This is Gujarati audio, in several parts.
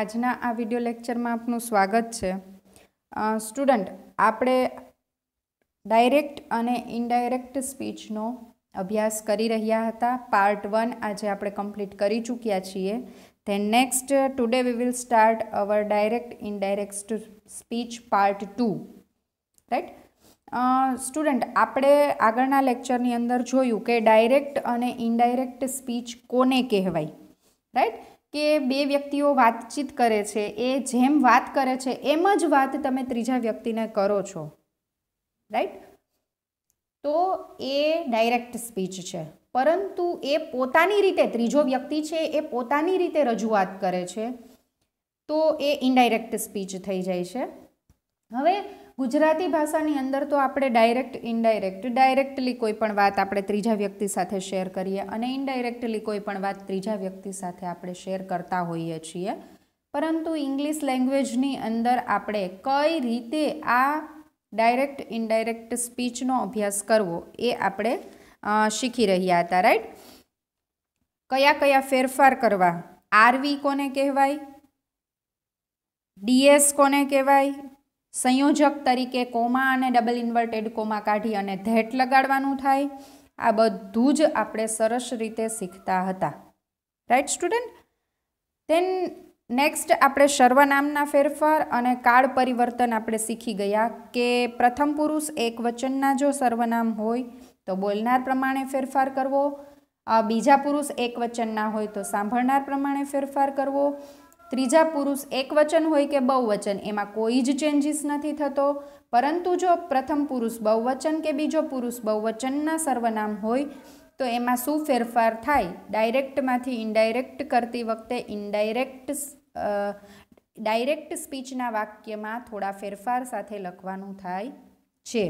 આજના આ વિડિયો લેક્ચરમાં આપનું સ્વાગત છે સ્ટુડન્ટ આપણે ડાયરેક્ટ અને ઇનડાયરેક્ટ સ્પીચનો અભ્યાસ કરી રહ્યા હતા પાર્ટ વન આજે આપણે કમ્પ્લીટ કરી ચૂક્યા છીએ then next today we will start our direct indirect speech part two right student આપણે આગળના લેક્ચરની અંદર જોયું કે ડાયરેક્ટ અને ઇનડાયરેક્ટ સ્પીચ કોને કહેવાય રાઈટ કે બે વ્યક્તિઓ વાતચીત કરે છે એ જેમ વાત કરે છે એમ જ વાત તમે ત્રીજા વ્યક્તિને કરો છો રાઈટ તો એ ડાયરેક્ટ સ્પીચ છે પરંતુ એ પોતાની રીતે ત્રીજો વ્યક્તિ છે એ પોતાની રીતે રજૂઆત કરે છે તો એ ઇનડાયરેક્ટ સ્પીચ થઈ જાય છે હવે ગુજરાતી ભાષાની અંદર તો આપણે ડાયરેક્ટ ઇનડાયરેક્ટ ડાયરેક્ટલી કોઈ પણ વાત આપણે ત્રીજા વ્યક્તિ સાથે શેર કરીએ અને ઇનડાયરેક્ટલી કોઈ પણ વાત ત્રીજા વ્યક્તિ સાથે આપણે શેર કરતા હોઈએ છીએ પરંતુ ઇંગ્લિશ લેંગ્વેજની અંદર આપણે કઈ રીતે આ ડાયરેક્ટ ઇનડાયરેક્ટ સ્પીચનો અભ્યાસ કરવો એ આપણે શીખી રહ્યા હતા રાઈટ કયા કયા ફેરફાર કરવા આરવી કોને કહેવાય ડીએસ કોને કહેવાય સંયોજક તરીકે કોમા અને ડબલ ઇન્વર્ટેડ કોમા કાઢી અને ધેટ લગાડવાનું થાય આ બધું જ આપણે સરસ રીતે શીખતા હતા રાઈટ સ્ટુડન્ટ તેન નેક્સ્ટ આપણે સર્વનામના ફેરફાર અને કાળ પરિવર્તન આપણે શીખી ગયા કે પ્રથમ પુરુષ એક વચનના જો સર્વનામ હોય તો બોલનાર પ્રમાણે ફેરફાર કરવો બીજા પુરુષ એક વચનના હોય તો સાંભળનાર પ્રમાણે ફેરફાર કરવો ત્રીજા પુરુષ એકવચન હોય કે બહુવચન એમાં કોઈ જ ચેન્જીસ નથી થતો પરંતુ જો પ્રથમ પુરુષ બહુવચન કે બીજો પુરુષ બહુવચનના સર્વનામ હોય તો એમાં શું ફેરફાર થાય ડાયરેક્ટમાંથી ઇનડાયરેક્ટ કરતી વખતે ઇનડાયરેક્ટ ડાયરેક્ટ સ્પીચના વાક્યમાં થોડા ફેરફાર સાથે લખવાનું થાય છે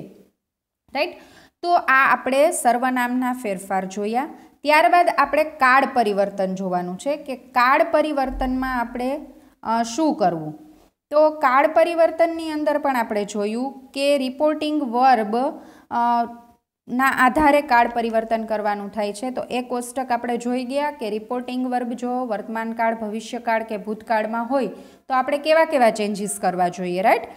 રાઈટ તો આ આપણે સર્વનામના ફેરફાર જોયા ત્યારબાદ આપણે કાળ પરિવર્તન જોવાનું છે કે કાળ પરિવર્તનમાં આપણે શું કરવું તો કાળ પરિવર્તનની અંદર પણ આપણે જોયું કે રિપોર્ટિંગ વર્બ ના આધારે કાળ પરિવર્તન કરવાનું થાય છે તો એ કોષ્ટક આપણે જોઈ ગયા કે રિપોર્ટિંગ વર્બ જો વર્તમાન વર્તમાનકાળ ભવિષ્યકાળ કે ભૂતકાળમાં હોય તો આપણે કેવા કેવા ચેન્જીસ કરવા જોઈએ રાઈટ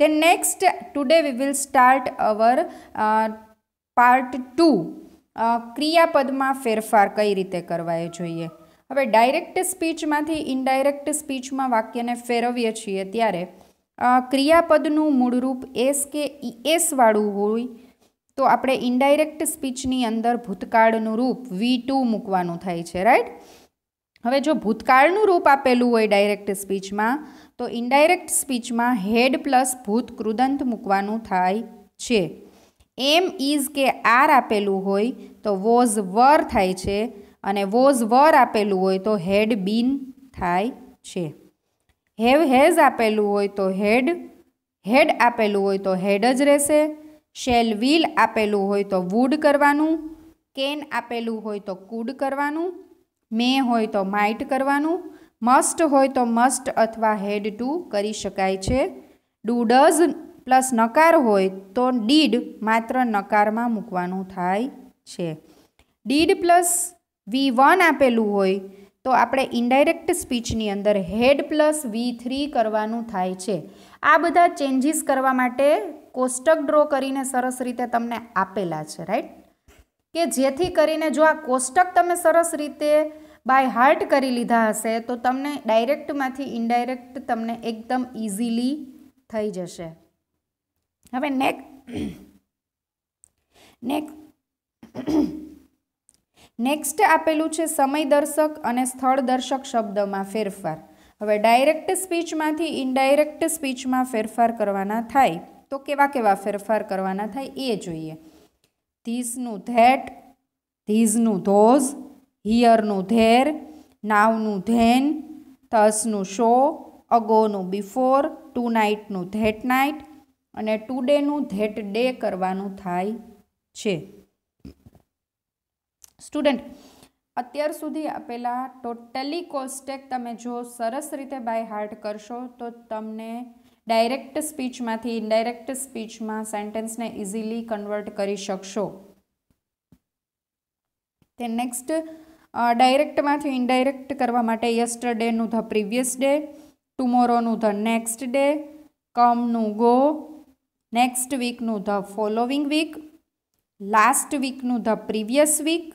તે next today we will start our uh, part 2 ક્રિયાપદમાં ફેરફાર કઈ રીતે કરવા જોઈએ હવે ડાયરેક્ટ સ્પીચમાંથી ઇનડાયરેક્ટ સ્પીચમાં વાક્યને ફેરવીએ છીએ ત્યારે ક્રિયાપદનું મૂળરૂપ એસ કે e વાળું હોય તો આપણે ઇનડાયરેક્ટ સ્પીચની અંદર ભૂતકાળનું રૂપ વી ટુ મૂકવાનું થાય છે રાઈટ હવે જો ભૂતકાળનું રૂપ આપેલું હોય ડાયરેક્ટ સ્પીચમાં તો ઇનડાયરેક્ટ સ્પીચમાં હેડ પ્લસ ભૂત કૃદંત મૂકવાનું થાય છે એમ ઇઝ કે આર આપેલું હોય તો વોઝ વર થાય છે અને વોઝ વર આપેલું હોય તો હેડ બીન થાય છે હેવ હેઝ આપેલું હોય તો હેડ હેડ આપેલું હોય તો હેડ જ રહેશે શેલ વ્હીલ આપેલું હોય તો વુડ કરવાનું કેન આપેલું હોય તો કુડ કરવાનું મે હોય તો માઇટ કરવાનું મસ્ટ હોય તો મસ્ટ અથવા હેડ ટુ કરી શકાય છે ડુ ડઝ પ્લસ નકાર હોય તો ડીડ માત્ર નકારમાં મૂકવાનું થાય છે ડીડ પ્લસ વી વન આપેલું હોય તો આપણે ઇન્ડાયરેક્ટ સ્પીચની અંદર હેડ પ્લસ વી થ્રી કરવાનું થાય છે આ બધા ચેન્જીસ કરવા માટે કોષ્ટક ડ્રો કરીને સરસ રીતે તમને આપેલા છે રાઈટ કે જેથી કરીને જો આ કોષ્ટક તમે સરસ રીતે બાય હાર્ટ કરી લીધા હશે તો તમને ડાયરેક્ટમાંથી ઇન્ડાયરેક્ટ તમને એકદમ ઇઝીલી થઈ જશે હવે નેક્સ્ટ નેક્સ્ટ નેક્સ્ટ આપેલું છે સમય દર્શક અને સ્થળ દર્શક શબ્દમાં ફેરફાર હવે ડાયરેક્ટ સ્પીચમાંથી ઇનડાયરેક્ટ સ્પીચમાં ફેરફાર કરવાના થાય તો કેવા કેવા ફેરફાર કરવાના થાય એ જોઈએ ધીઝનું ધેટ ધીઝનું ધોઝ હિયરનું ધેર નાવનું ધેન થસનું શો અગોનું બિફોર ટુ નાઇટનું ધેટ નાઇટ અને ટુડેનું ધેટ ડે કરવાનું થાય છે સ્ટુડન્ટ અત્યાર સુધી આપેલા ટોટલી કોસ્ટેક તમે જો સરસ રીતે બાય હાર્ટ કરશો તો તમને ડાયરેક્ટ સ્પીચમાંથી ઇનડાયરેક્ટ સ્પીચમાં સેન્ટેન્સને ઇઝીલી કન્વર્ટ કરી શકશો તે નેક્સ્ટ ડાયરેક્ટમાંથી ઇનડાયરેક્ટ કરવા માટે યસ્ટરડેનું ધ પ્રીવિયસ ડે ટુમોરોનું ધ નેક્સ્ટ ડે કમનું ગો નેક્સ્ટ વીકનું ધ ફોલોવિંગ વીક લાસ્ટ વીકનું ધ પ્રીવિયસ વીક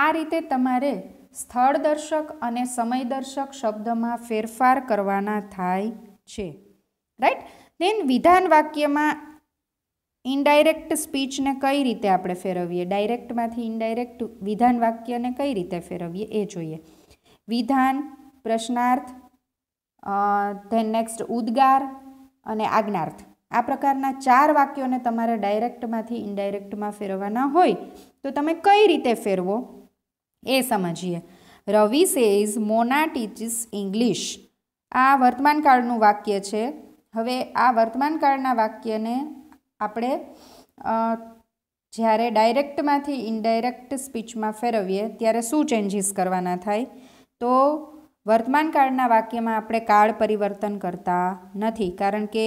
આ રીતે તમારે સ્થળ દર્શક અને સમય દર્શક શબ્દમાં ફેરફાર કરવાના થાય છે રાઈટ દેન વિધાન વાક્યમાં ઇનડાયરેક્ટ સ્પીચને કઈ રીતે આપણે ફેરવીએ ડાયરેક્ટમાંથી ઇનડાયરેક્ટ વિધાન વાક્યને કઈ રીતે ફેરવીએ એ જોઈએ વિધાન પ્રશ્નાર્થ ધેન નેક્સ્ટ ઉદ્ગાર અને આજ્ઞાર્થ આ પ્રકારના ચાર વાક્યોને તમારે ડાયરેક્ટમાંથી ઇનડાયરેક્ટમાં ફેરવવાના હોય તો તમે કઈ રીતે ફેરવો એ સમજીએ Ravi says Mona teaches English આ વર્તમાનકાળનું વાક્ય છે હવે આ વર્તમાનકાળના વાક્યને આપણે જ્યારે ડાયરેક્ટમાંથી ઇનડાયરેક્ટ સ્પીચમાં ફેરવીએ ત્યારે શું ચેન્જીસ કરવાના થાય તો વર્તમાન કાળના વાક્યમાં આપણે કાળ પરિવર્તન કરતા નથી કારણ કે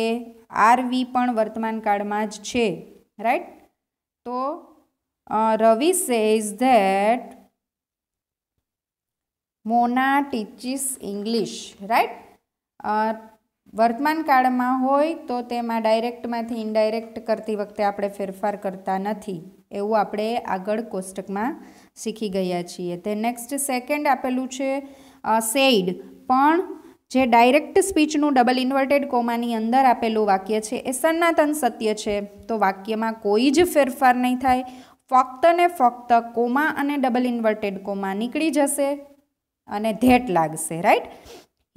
આરવી પણ વર્તમાન કાળમાં જ છે રાઈટ તો Ravi says that Mona teaches English right વર્તમાન કાળમાં હોય તો તેમાં ડાયરેક્ટમાંથી ઇનડાયરેક્ટ કરતી વખતે આપણે ફેરફાર કરતા નથી એવું આપણે આગળ કોષ્ટકમાં શીખી ગયા છીએ તે નેક્સ્ટ સેકન્ડ આપેલું છે સેઇડ પણ જે ડાયરેક્ટ સ્પીચનું ડબલ ઇન્વર્ટેડ કોમાની અંદર આપેલું વાક્ય છે એ સનાતન સત્ય છે તો વાક્યમાં કોઈ જ ફેરફાર નહીં થાય ફક્ત ને ફક્ત કોમા અને ડબલ ઇન્વર્ટેડ કોમા નીકળી જશે અને ધેટ લાગશે right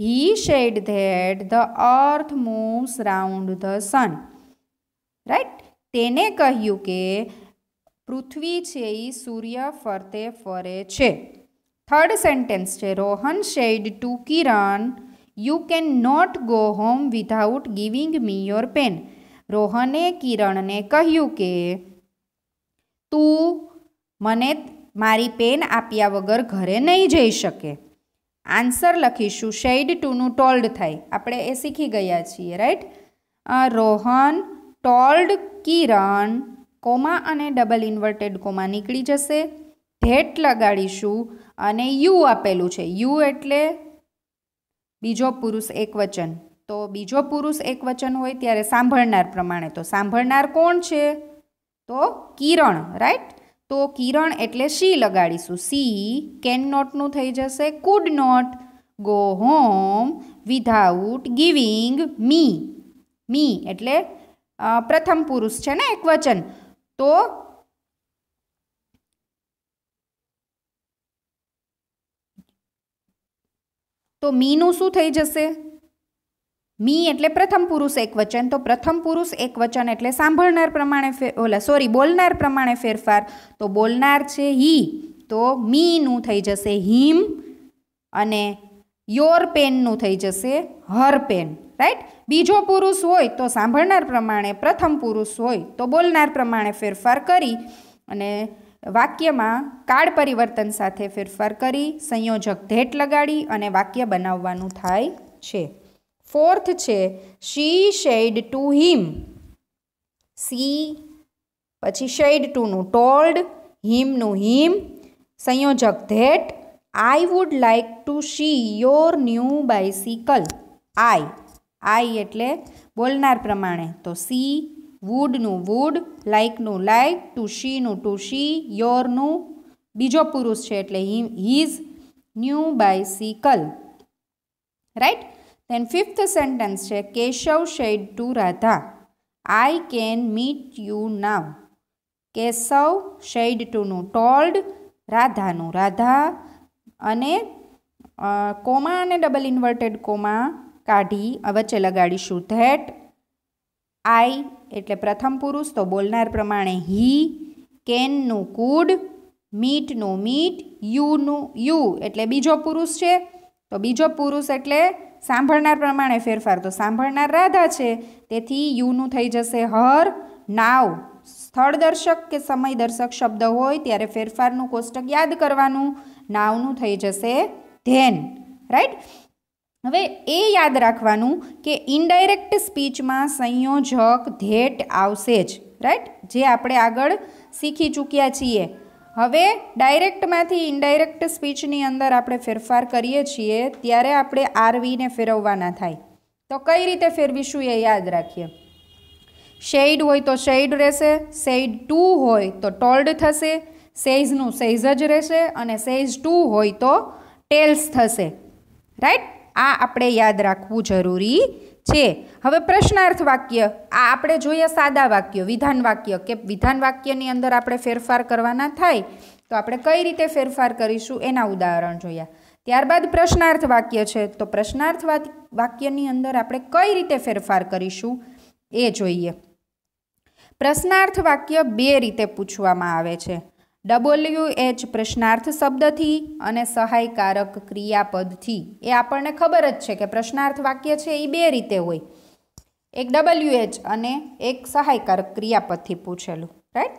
he said that the earth moves round the sun right તેને કહ્યું કે પૃથ્વી છે એ સૂર્ય ફરતે ફરે છે થર્ડ સેન્ટેન્સ છે Rohan said to Kiran you can not go home without giving me your pen રોહને કિરણને કહ્યું કે તું મને મારી પેન આપ્યા વગર ઘરે નહીં જઈ શકે આન્સર લખીશું શેડ ટુનું ટોલ્ડ થાય આપણે એ શીખી ગયા છીએ right Rohan told Kiran comma અને ડબલ ઇન્વર્ટેડ કોમા નીકળી જશે ધેટ લગાડીશું અને યુ આપેલું છે યુ એટલે બીજો પુરુષ એકવચન તો બીજો પુરુષ એકવચન હોય ત્યારે સાંભળનાર પ્રમાણે તો સાંભળનાર કોણ છે તો કિરણ રાઈટ તો કિરણ એટલે સી લગાડીશું સી કેન નોટનું થઈ જશે could not go home without giving me me એટલે પ્રથમ પુરુષ છે ને એકવચન તો તો મીનું શું થઈ જશે મી એટલે પ્રથમ પુરુષ એક વચન તો પ્રથમ પુરુષ એક વચન એટલે સાંભળનાર પ્રમાણે ફેર ઓલા સોરી બોલનાર પ્રમાણે ફેરફાર તો બોલનાર છે હી તો મીનું થઈ જશે હિમ અને યોર પેનનું થઈ જશે હર પેન રાઈટ બીજો પુરુષ હોય તો સાંભળનાર પ્રમાણે પ્રથમ પુરુષ હોય તો બોલનાર પ્રમાણે ફેરફાર કરી અને વાક્યમાં કાળ પરિવર્તન સાથે ફેરફાર કરી સંયોજક ધેટ લગાડી અને વાક્ય બનાવવાનું થાય છે ફોર્થ છે she said to him she પછી શેડ ટુનું ટોલ્ડ હિમનું હિમ સંયોજક that I would like to see your new bicycle I I એટલે બોલનાર પ્રમાણે તો સી વુડનું વુડ લાઇકનું લાઇક ટુ શીનું ટુ શી યોરનું બીજો પુરુષ છે એટલે him his new bicycle right then fifth sentence છે Keshav said to Radha I can meet you now Keshav said ટુનું ટોલ્ડ રાધાનું રાધા અને કોમા અને ડબલ ઇન્વર્ટેડ કોમા કાઢી વચ્ચે લગાડીશું ધેટ આઈ એટલે પ્રથમ પુરુષ તો બોલનાર પ્રમાણે હી કેનનું કુડ મીટનું મીટ યુનું યુ એટલે બીજો પુરુષ છે તો બીજો પુરુષ એટલે સાંભળનાર પ્રમાણે ફેરફાર તો સાંભળનાર રાધા છે તેથી યુનું થઈ જશે હર નાવ સ્થળ દર્શક કે સમય દર્શક શબ્દ હોય ત્યારે ફેરફારનું કોષ્ટક યાદ કરવાનું નાવનું થઈ જશે ધેન રાઈટ હવે એ યાદ રાખવાનું કે ઇનડાયરેક્ટ સ્પીચમાં સંયોજક ધેટ આવશે જ રાઈટ જે આપણે આગળ શીખી ચૂક્યા છીએ હવે ડાયરેક્ટમાંથી ઇનડાયરેક્ટ સ્પીચની અંદર આપણે ફેરફાર કરીએ છીએ ત્યારે આપણે આરવીને ફેરવવાના થાય તો કઈ રીતે ફેરવીશું એ યાદ રાખીએ શેડ હોય તો શેડ રહેશે શેડ ટુ હોય તો ટોલ્ડ થશે સેઝનું સેઝ જ રહેશે અને સેઝ ટુ હોય તો ટેલ્સ થશે રાઈટ આ આપણે યાદ રાખવું જરૂરી છે હવે પ્રશ્નાર્થ વાક્ય આ આપણે જોઈએ સાદા વાક્ય વિધાન વાક્ય કે વિધાન વાક્યની અંદર આપણે ફેરફાર કરવાના થાય તો આપણે કઈ રીતે ફેરફાર કરીશું એના ઉદાહરણ જોયા ત્યારબાદ પ્રશ્નાર્થ વાક્ય છે તો પ્રશ્નાર્થ વાક્યની અંદર આપણે કઈ રીતે ફેરફાર કરીશું એ જોઈએ પ્રશ્નાર્થ વાક્ય બે રીતે પૂછવામાં આવે છે ડબલ્યુ એચ પ્રશ્નાર્થ શબ્દથી અને સહાયકારક ક્રિયાપદથી એ આપણને ખબર જ છે કે પ્રશ્નાર્થ વાક્ય છે એ બે રીતે હોય એક ડબલ્યુ એચ અને એક સહાયકારક ક્રિયાપદથી પૂછેલું રાઈટ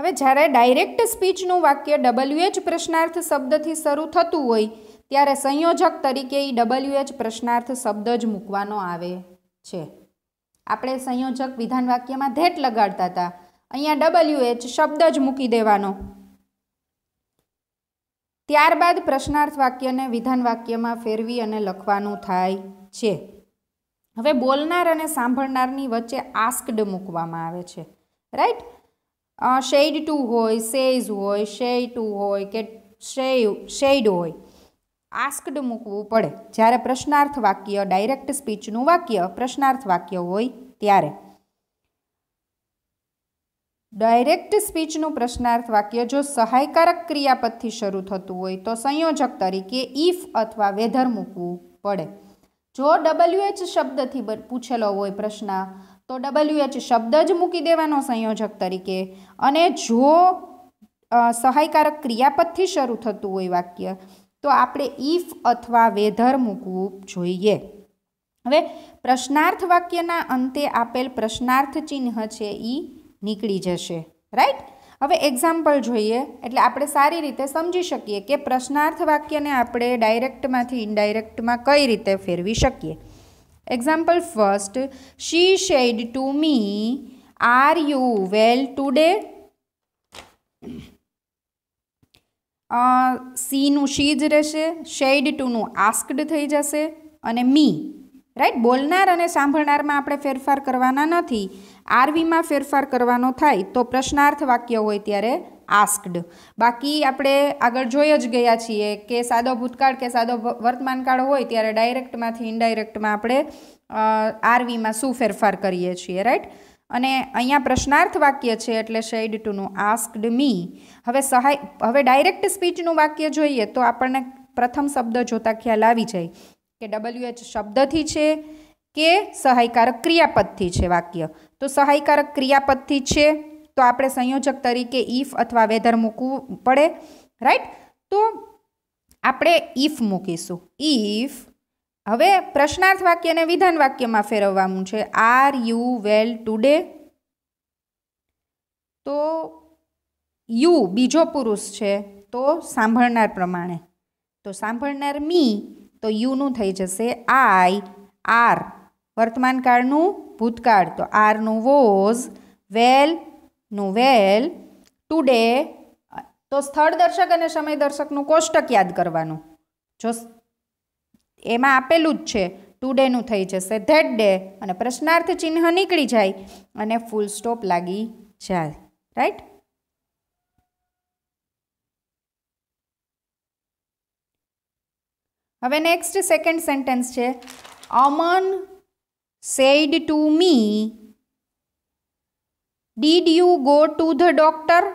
હવે જ્યારે ડાયરેક્ટ સ્પીચનું વાક્ય ડબલ્યુ એચ પ્રશ્નાર્થ શબ્દથી શરૂ થતું હોય ત્યારે સંયોજક તરીકે એ ડબલ્યુ એચ પ્રશ્નાર્થ શબ્દ જ મૂકવાનો આવે છે આપણે સંયોજક વિધાન વાક્યમાં ધેટ લગાડતા હતા અહીંયા ડબલ્યુ એચ શબ્દ જ મૂકી દેવાનો ત્યારબાદ પ્રશ્નાર્થ વાક્યને વિધાન વાક્યમાં ફેરવી અને લખવાનું થાય છે હવે બોલનાર અને સાંભળનારની વચ્ચે આસ્કડ મૂકવામાં આવે છે રાઈટ શેડ ટુ હોય સેઝ હોય શેય ટુ હોય કે શેય શેડ હોય આસ્કડ મૂકવું પડે જ્યારે પ્રશ્નાર્થ વાક્ય ડાયરેક્ટ સ્પીચનું વાક્ય પ્રશ્નાર્થ વાક્ય હોય ત્યારે ડાયરેક્ટ સ્પીચનું પ્રશ્નાર્થ વાક્ય જો સહાયકારક ક્રિયાપદથી શરૂ થતું હોય તો સંયોજક તરીકે ઇફ અથવા વેધર મૂકવું પડે જો ડબલ્યુએચ શબ્દથી પૂછેલો હોય પ્રશ્ન તો ડબલ્યુએચ શબ્દ જ મૂકી દેવાનો સંયોજક તરીકે અને જો સહાયકારક ક્રિયાપદથી શરૂ થતું હોય વાક્ય તો આપણે ઇફ અથવા વેધર મૂકવું જોઈએ હવે પ્રશ્નાર્થ વાક્યના અંતે આપેલ પ્રશ્નાર્થ ચિહ્ન છે ઈ નીકળી જશે રાઈટ હવે એક્ઝામ્પલ જોઈએ એટલે આપણે સારી રીતે સમજી શકીએ કે પ્રશ્નાર્થ વાક્યને આપણે ડાયરેક્ટમાંથી ઇનડાયરેક્ટમાં કઈ રીતે ફેરવી શકીએ example first she said to me are you well today સીનું શી જ રહેશે શેડ ટુનું આસ્કડ થઈ જશે અને મી રાઈટ બોલનાર અને સાંભળનારમાં આપણે ફેરફાર કરવાના નથી આરવીમાં ફેરફાર કરવાનો થાય તો પ્રશ્નાર્થ વાક્ય હોય ત્યારે આસ્કડ બાકી આપણે આગળ જોઈ જ ગયા છીએ કે સાદો ભૂતકાળ કે સાદો વર્તમાનકાળ હોય ત્યારે ડાયરેક્ટમાંથી ઇનડાયરેક્ટમાં આપણે આરવીમાં શું ફેરફાર કરીએ છીએ રાઈટ અને અહીંયા પ્રશ્નાર્થ વાક્ય છે એટલે શેડ ટુનું આસ્કડ મી હવે સહાય હવે ડાયરેક્ટ સ્પીચનું વાક્ય જોઈએ તો આપણને પ્રથમ શબ્દ જોતાં ખ્યાલ આવી જાય કે ડબલ્યુ એચ શબ્દથી છે કે સહાયકારક ક્રિયાપદથી છે વાક્ય તો સહાયકારક ક્રિયાપદથી છે તો આપણે સંયોજક તરીકે ઇફ અથવા વેધર મૂકવું પડે રાઈટ તો આપણે ઇફ મૂકીશું ઇફ હવે પ્રશ્નાર્થ વાક્યને વિધાન વાક્યમાં ફેરવવાનું છે આર યુ વેલ ટુડે તો યુ બીજો પુરુષ છે તો સાંભળનાર પ્રમાણે તો સાંભળનાર મી તો યુનું થઈ જશે આઈ આર વર્તમાન કાળનું ભૂતકાળ તો આરનું વોઝ વેલનું વેલ ટુડે તો સ્થળ દર્શક અને સમય દર્શકનું કોષ્ટક યાદ કરવાનું જો એમાં આપેલું જ છે ટુડેનું થઈ જશે ધેટ ડે અને પ્રશ્નાર્થ ચિહ્ન નીકળી જાય અને ફૂલ સ્ટોપ લાગી જાય રાઈટ હવે નેક્સ્ટ સેકન્ડ સેન્ટેન્સ છે Aman said to me did you go to the doctor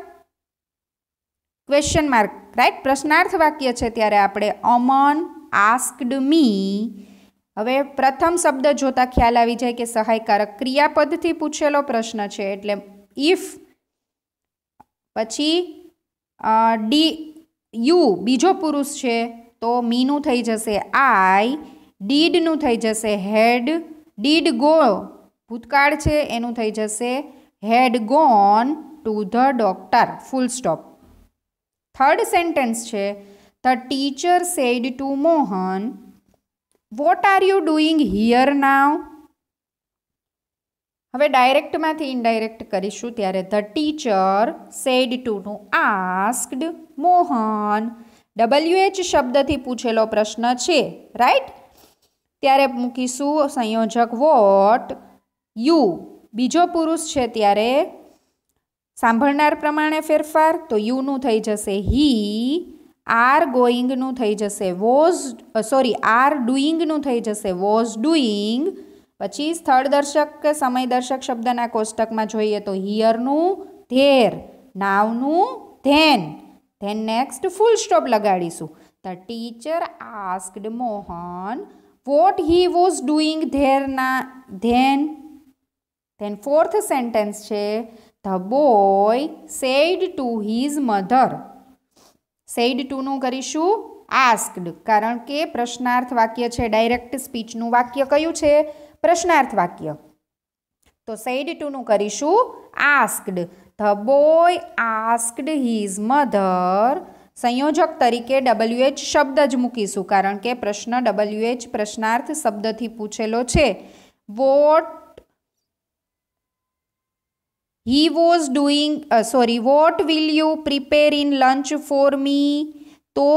question mark right પ્રશ્નાર્થ વાક્ય છે ત્યારે આપણે અમન આસ્કડ મી હવે પ્રથમ શબ્દ જોતાં ખ્યાલ આવી જાય કે સહાયકારક ક્રિયાપદથી પૂછેલો પ્રશ્ન છે એટલે ઇફ પછી ડી યુ બીજો પુરુષ છે તો મીનું થઈ જશે આઈ ડીડનું થઈ જશે હેડ ડીડ ગો ભૂતકાળ છે એનું થઈ જશે had gone to the doctor full stop third sentence છે the teacher said to Mohan what are you doing here now હવે ડાયરેક્ટમાંથી ઇનડાયરેક્ટ કરીશું ત્યારે ધ ટીચર સેડ ટુનું આસ્કડ મોહન ડબલ્યુ એચ શબ્દથી પૂછેલો પ્રશ્ન છે રાઈટ ત્યારે મૂકીશું સંયોજક વોટ યુ બીજો પુરુષ છે ત્યારે સાંભળનાર પ્રમાણે ફેરફાર તો યુનું થઈ જશે હી આર ગોઈંગનું થઈ જશે વોઝ સોરી આર ડુઈંગનું થઈ જશે વોઝ ડુઈંગ પછી સ્થળ દર્શક કે સમય દર્શક શબ્દના કોષ્ટકમાં જોઈએ તો હિયરનું ધેર નાવનું then then next full stop લગાડીશું the teacher asked Mohan what he was doing there na then then fourth sentence છે the boy said to his mother said ટુનું કરીશું આસ્કડ કારણ કે પ્રશ્નાર્થ વાક્ય છે ડાયરેક્ટ સ્પીચનું વાક્ય કયું છે પ્રશ્નાર્થ વાક્ય તો સેડ ટુનું કરીશું asked the boy asked his mother સંયોજક તરીકે ડબલ્યુએચ શબ્દ જ મૂકીશું કારણ કે પ્રશ્ન ડબલ્યુએચ પ્રશ્નાર્થ શબ્દથી પૂછેલો છે what he was doing sorry what will you prepare in lunch for me તો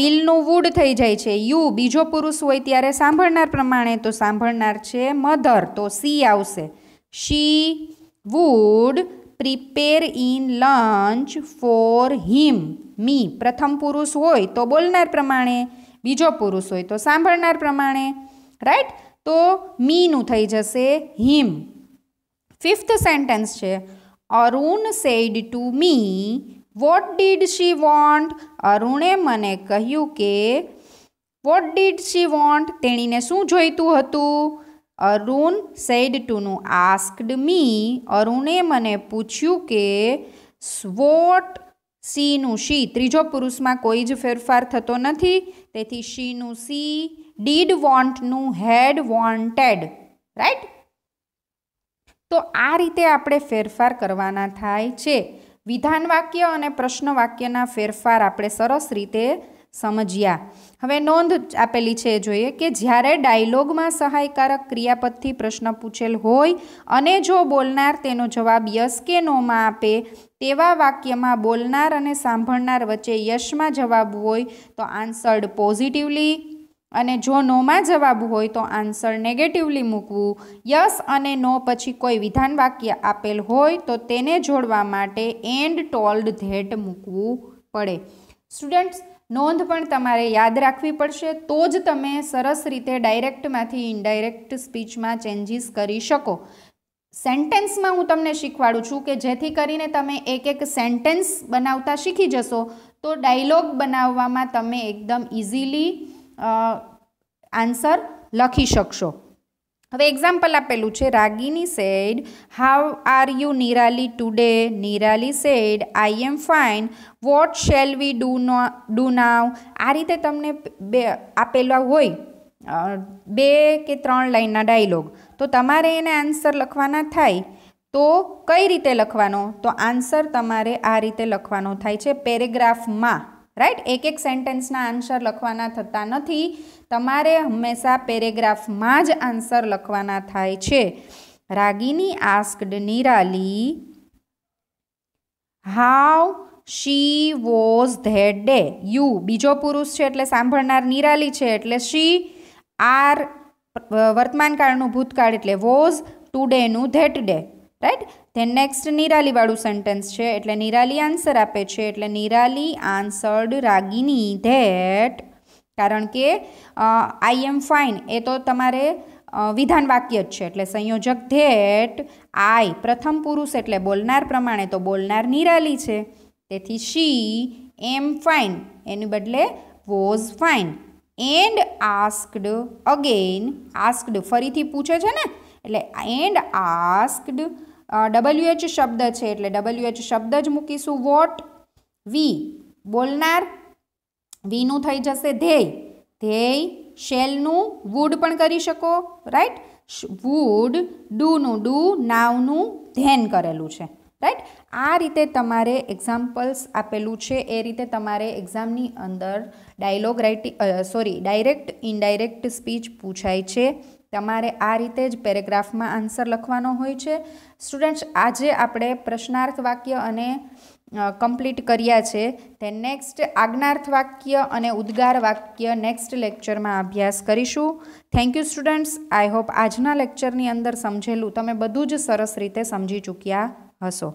વિલનું વુડ થઈ જાય છે યુ બીજો પુરુષ હોય ત્યારે સાંભળનાર પ્રમાણે તો સાંભળનાર છે મધર તો સી આવશે she would prepare in lunch for him me પ્રથમ પુરુષ હોય તો બોલનાર પ્રમાણે બીજો પુરુષ હોય તો સાંભળનાર પ્રમાણે રાઈટ તો મીનું થઈ જશે હિમ ફિફ્થ સેન્ટેન્સ છે Arun said to me what did she want અરુણે મને કહ્યું કે વોટ ડીડ શી વોન્ટ તેણીને શું જોઈતું હતું અરુણ સેડ ટુનું આસ્કડ મી અરુણે મને પૂછ્યું કે સ્વોટ સીનું શી ત્રીજો પુરુષમાં કોઈ જ ફેરફાર થતો નથી તેથી શીનું સી ડીડ વોન્ટનું હેડ વોન્ટેડ રાઈટ તો આ રીતે આપણે ફેરફાર કરવાના થાય છે વિધાન વાક્ય અને પ્રશ્ન વાક્યના ફેરફાર આપણે સરસ રીતે સમજ્યા હવે નોંધ આપેલી છે જોઈએ કે જ્યારે ડાયલોગમાં સહાયકારક ક્રિયાપદથી પ્રશ્ન પૂછેલ હોય અને જો બોલનાર તેનો જવાબ યસ કે નોમાં આપે તેવા વાક્યમાં બોલનાર અને સાંભળનાર વચ્ચે યશમાં જવાબ હોય તો આન્સર્ડ પોઝિટિવલી અને જો નોમાં જવાબ હોય તો આન્સર નેગેટિવલી મૂકવું યસ અને નો પછી કોઈ વિધાન વાક્ય આપેલ હોય તો તેને જોડવા માટે એન્ડ ટોલ્ડ ધેટ મૂકવું પડે સ્ટુડન્ટ્સ નોંધ પણ તમારે યાદ રાખવી પડશે તો જ તમે સરસ રીતે ડાયરેક્ટમાંથી ઇનડાયરેક્ટ સ્પીચમાં ચેન્જીસ કરી શકો સેન્ટેન્સમાં હું તમને શીખવાડું છું કે જેથી કરીને તમે એક એક સેન્ટેન્સ બનાવતા શીખી જશો તો ડાયલોગ બનાવવામાં તમે એકદમ ઇઝીલી આન્સર લખી શકશો હવે એક્ઝામ્પલ આપેલું છે Ragini said how are you Nirali today Nirali said I am fine what shall we do no do now આ રીતે તમને બે આપેલા હોય બે કે ત્રણ લાઇનના ડાયલોગ તો તમારે એને આન્સર લખવાના થાય તો કઈ રીતે લખવાનો તો આન્સર તમારે આ રીતે લખવાનો થાય છે પેરેગ્રાફમાં રાઈટ એક એક સેન્ટેન્સના આન્સર લખવાના થતા નથી તમારે હંમેશા પેરેગ્રાફમાં જ આન્સર લખવાના થાય છે Ragini asked Nirali how she was that day you બીજો પુરુષ છે એટલે સાંભળનાર નિરાલી છે એટલે શી આર વર્તમાનકાળનું ભૂતકાળ એટલે વોઝ ટુડેનું that day right then next નિરાલીવાળું સેન્ટેન્સ છે એટલે નિરાલી આન્સર આપે છે એટલે નિરાલી આન્સર્ડ રાગીની ધેટ કારણ કે આઈ એમ ફાઇન એ તો તમારે વિધાન વાક્ય જ છે એટલે સંયોજક ધેટ આઈ પ્રથમ પુરુષ એટલે બોલનાર પ્રમાણે તો બોલનાર નિરાલી છે તેથી શી એમ ફાઇન એની બદલે was fine and asked again asked ફરીથી પૂછે છે ને એટલે એન્ડ આસ્કડ ડબલ્યુએચ શબ્દ છે એટલે ડબલ્યુએચ શબ્દ જ મૂકીશું વોટ વી બોલનાર વીનું થઈ જશે ધ્યેય ધ્યેય શેલનું વુડ પણ કરી શકો રાઈટ વુડ ડુનું ડુ નાવનું ધ્યાન કરેલું છે રાઈટ આ રીતે તમારે એક્ઝામ્પલ્સ આપેલું છે એ રીતે તમારે એક્ઝામની અંદર dialogue writing sorry direct indirect speech પૂછાય છે તમારે આ રીતે જ પેરેગ્રાફમાં આન્સર લખવાનો હોય છે સ્ટુડન્ટ્સ આજે આપણે પ્રશ્નાર્થ વાક્ય અને કમ્પ્લીટ કર્યા છે તે નેક્સ્ટ આજ્ઞાર્થ વાક્ય અને ઉદ્ગાર વાક્ય નેક્સ્ટ લેક્ચરમાં અભ્યાસ કરીશું thank you students I hope આજના લેક્ચરની અંદર સમજેલું તમે બધું જ સરસ રીતે સમજી ચૂક્યા હશો